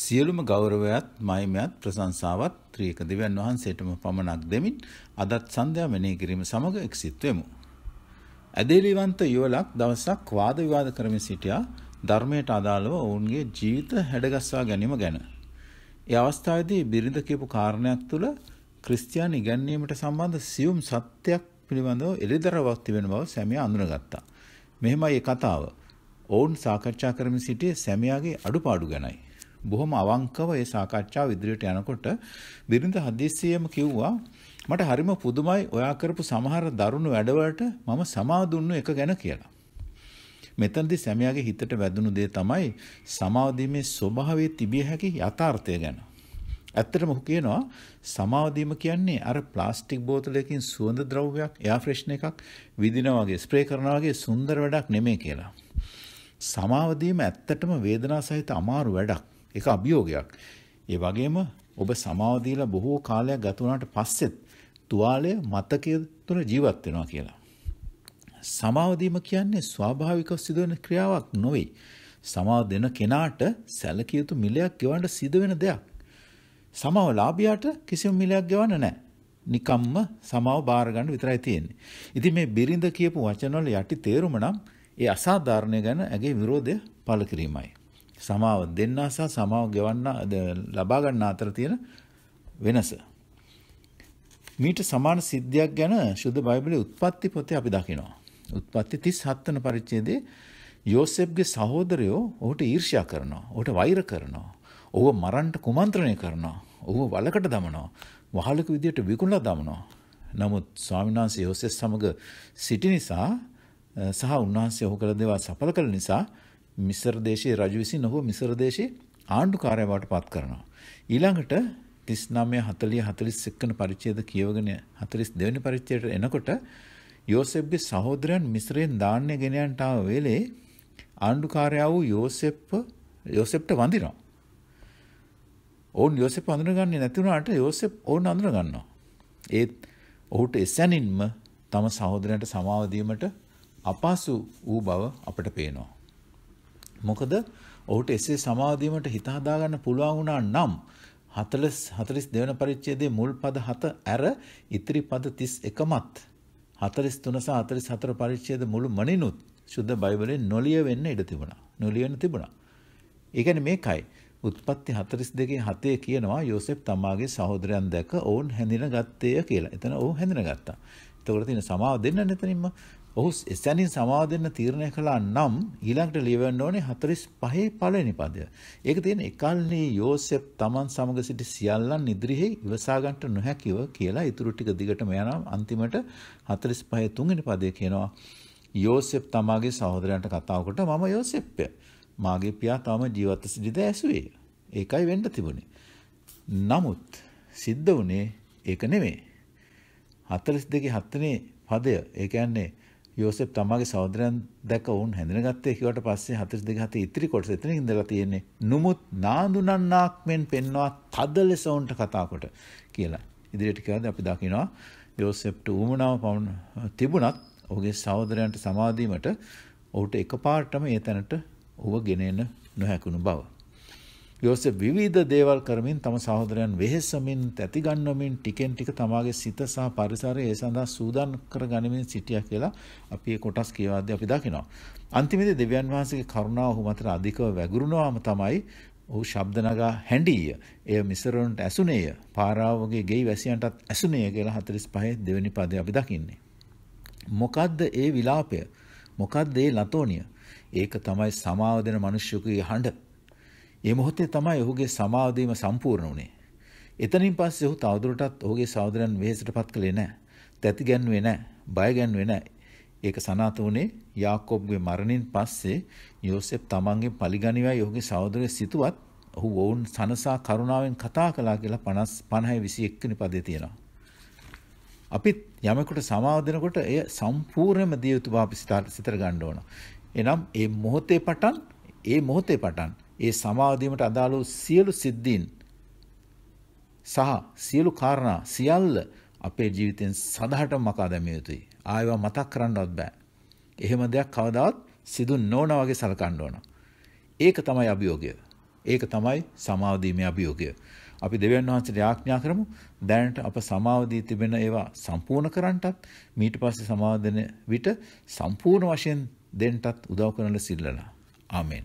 සියලුම ගෞරවයත් මහිමයත් ප්‍රශංසාවත් ත්‍රිේක දෙවියන් වහන්සේටම පමණක් දෙමින් අදත් සන්ධ්‍යා මෙනෙහි කිරීම සමග එක්සිත් වෙමු. ඇදේලිවන්ත යුවලක් දවසක් වාද විවාද කරමින් සිටියා ධර්මයට අදාළව ඔවුන්ගේ ජීවිත හැඩගස්වා ගැනීම ගැන. ඒ අවස්ථාවේදී බිරිඳ කියපු කාරණයක් තුළ ක්‍රිස්තියානි ඉගැන්වීමට සම්බන්ධ සියුම් සත්‍යයක් පිළිබඳව එළිදරව් තිබෙන බව සැමියා අඳුනගත්තා. මෙහෙමයි ඒ කතාව. ඔවුන් සාකච්ඡා කරමින් සිටියේ සැමියාගේ අඩුපාඩු ගැනයි. බොහොම අවංකව ඒ සාකච්ඡාව ඉදිරියට යනකොට බිරිඳ හදිස්සියෙම කිව්වා මට හරිම පුදුමයි ඔයා කරපු සමහර දරුණු වැඩවලට මම සමාව දුන්නු එක ගැන කියලා. මෙතනදී සැමියාගේ හිතට වැදුණු දේ තමයි සමාව දීමේ ස්වභාවයේ තිබිය හැකි යථාර්ථය ගැන. ඇත්තටම ඔහු කියනවා සමාවදීම කියන්නේ අර ප්ලාස්ටික් බෝතලයකින් සුවඳ ද්‍රව්‍යයක් එයා ෆ්‍රෙෂ්න එකක් විදිනා වගේ ස්ප්‍රේ කරනවා වගේ සුන්දර වැඩක් නෙමෙයි කියලා. සමාවදීම ඇත්තටම වේදනා සහිත අමාරු වැඩක්. ඒක අභියෝගයක්. ඒ වගේම ඔබ සමාව දීලා බොහෝ කාලයක් ගත වුණාට පස්සෙත් තුවාලය මතකයේ තුන ජීවත් වෙනවා කියලා. සමාව දීම කියන්නේ ස්වාභාවිකව සිදුවෙන ක්‍රියාවක් නොවේ. සමාව දෙන කෙනාට සැලකිය යුතු මිලයක් ගෙවන්න සිදු වෙන දෙයක්. සමාව ලාභියාට කිසිම මිලයක් ගෙවන්න නැහැ. නිකම්ම සමාව බාර ගන්න විතරයි තියෙන්නේ. ඉතින් මේ බිරිඳ කියපු වචනවල යටි තේරුම නම් ඒ අසාධාරණය ගැන ඇගේ විරෝධය පළ කිරීමයි. සමාව දෙන්නා සහ සමාව ගෙවන්න ලබා ගන්න අතර තියෙන වෙනස. මීට සමාන සිද්ධියක් ගැන සුද්ධ බයිබලයේ උත්පත්ති පොතේ අපි දකිනවා. උත්පත්ති 37 වෙනි පරිච්ඡේදයේ යෝසෙෆ්ගේ සහෝදරයෝ ඔහුට ඊර්ෂ්‍යා කරනවා. ඔහුට වෛර කරනවා. ඔහුව මරන්න කුමන්ත්‍රණය කරනවා. ඔහුව වලකට දමනවා. වහලක විදියට විකුණලා දමනවා. නමුත් ස්වාමීන් වහන්සේ යෝසෙෆ් සමග සිටි නිසා සහ උන්වහන්සේ ඔහු කළ දේවල් සඵල කළ නිසා මිසර දේශයේ රජු විසින් ඔහු මිසර දේශයේ ආණ්ඩුකාරයා බවට පත් කරනවා. ඊළඟට 39 40 41 වෙනි පරිච්ඡේද කියවගෙන 42 වෙනි පරිච්ඡේදයට එනකොට යෝසෙෆ්ගේ සහෝදරයන් මිස්රයෙන් දාන්නේ ගෙන යන්නට ආව වෙලේ ආණ්ඩුකාරයා වූ යෝසෙෆ් යෝසෙෆ්ට වඳිනවා. ඔවුන් යෝසෙෆ් අඳුනගන්නේ නැති වුණාට යෝසෙෆ් ඔවුන් අඳුන ගන්නවා. ඒත් ඔහුට එසැනින්ම තම සහෝදරයන්ට සමාව දීමට අපහසු වූ බව අපට පේනවා. මොකද ඔහුට එසේ සමාධියමට හිත හදාගන්න පුළුවන් වුණා නම් 40 42 වෙනි පරිච්ඡේදයේ මුල් පද 7 ඇර ඉතිරි පද 31මත් 43 සහ 44 පරිච්ඡේද මුළු මනිනුත් සුද්ධ බයිබලෙන් නොලිය වෙන්න ඉඩ තිබුණා. නොලියන තිබුණා. ඒ කියන්නේ මේකයි. උත්පත්ති 42 7 කියනවා යෝසෙප් තමාගේ සහෝදරයන් දැක ඔවුන් හැඳිනගත්තේය කියලා. එතන ඔවුන් හැඳිනගත්තා. එතකොට තියෙන සමාව දෙන්න එතනින්ම ඔහු එසැනින් සමාදන්න තීරණය කළා නම් ඊළඟට ලියවන්න ඕනේ හතරිස් පහේ පලනි පදය. ඒක තියෙන එකල්න්නේ යෝසෙප් තමන් සමඟ සිටි සියල්ලන් ඉදිරිහි ඉවසාගන්ට නොහැකිව කියලා ඉතුරු ටික දිගටම යනම් අන්තිමට හතරිස් පහේ තුන්ගනි පදය කියනවා. යෝසෙප් තමාගේ සහෝදරයන්ට කතාවකට මම යෝසෙප්ය. මාගේ පියා තම ජීවත්ත සිටිද ඇසුවේ. ඒකයි වෙන්ඩ තිබුණේ. නමුත් සිද්ධ වනේ ඒක නෙමේ. හතලිස් දෙක හත්තනේ පදය ඒකන්නේ යෝසෙප් තමගේ සෞදරයන් දැක ඔවුන් හැඳනගත්තේ කිවට පස්සේ හතර දෙගත ඉතිරි කොටස එතන ඉඳලා තියෙන්නේ. නොමුත් නාඳුනන්නාක් මෙන් පෙන්වා තද ලෙස ඔවුන්ට කතාකොට කියලා. ඉදිරියට කියවද අපි දකිනවා යෝසෙප්ට ඌමනාව පවුන තිබුණත් ඔහුගේ සහෝදරයන්ට සමාදීමට ඔහුට එකපාරටම ඒ තැනට ඔහුව ගෙන එන්න නොහැකුණු බව. යෝසෙෆ් විවිධ දේවල් කරමින් තම සහෝදරයන් වෙහෙසමින් තැතිගන්නමින් ටිකෙන් ටික තමාගේ සිත සහ පරිසරය ඒ සඳහා සූදානම් කර ගනිමින් සිටියා කියලා අපි ඒ කොටස් කියවාදී අපි දකිනවා. අන්තිමේදී දෙවියන් වහන්සේගේ කරුණාව ඔහු මතට අධිකව වැගුරුනවාම තමයි ඔහු ශබ්ද නගා හැඬීය. එය මිසරොන්ට ඇසුනේය. පාරාවගේ ගෙයි වැසියන්ටත් ඇසුනේය කියලා 45 දෙවෙනි පදේ අපි දකින්නේ. මොකද්ද ඒ විලාපය? මොකද්ද ඒ ලතෝනිය? ඒක තමයි සමාව දෙන මිනිස්සුකගේ හඬ. ඒ මොහොතේ තමයි ඔහුගේ සමාවදීම සම්පූර්ණ වුණේ. එතනින් පස්සේ ඔහු තවදුරටත් ඔහුගේ සහෝදරයන් වෙහෙසටපත් කළේ නැහැ. තැති ගැන්ුවේ නැහැ. බය ගැන්ුවේ නැහැ. ඒක සනාත වුණේ යාකෝබ්ගේ මරණින් පස්සේ යෝසෙප් තමන්ගේ පලිගනිවයි ඔහුගේ සහෝදරය සිතුවත් ඔහු ඔවුන් සනසා කරුණාවෙන් කතා කළා කියලා 50 50 21 වෙනි පදේ තියෙනවා. අපිත් යමෙකුට සමාව දෙනකොට එය සම්පූර්ණයෙන්ම දිය යුතු බව අපි සිතර ගන්න ඕන. එනම් මේ මොහොතේ පටන් මේ මොහොතේ පටන් ඒ සමාධියමට අදාළ වූ සියලු සිද්ධීන් සහ සියලු කාරණා සියල්ල අපේ ජීවිතයෙන් සදහට මකා දැමිය යුතුයි. ආයෙවා මතක් කරන්නවත් බෑ. එහෙම දෙයක් කවදාවත් සිදු නොවන වගේ සලකන්න ඕන. ඒක තමයි අභියෝගය. ඒක තමයි සමාවදීමේ අභියෝගය. අපි දෙවියන් වහන්සේට යාඥා කරමු දැනට අප සමාවදී තිබෙන ඒවා සම්පූර්ණ කරන්නටත් ඊට පස්සේ සමාදන විට සම්පූර්ණ වශයෙන් දෙන්නටත් උදව් කරන සිල්ලලා. ආමෙන්.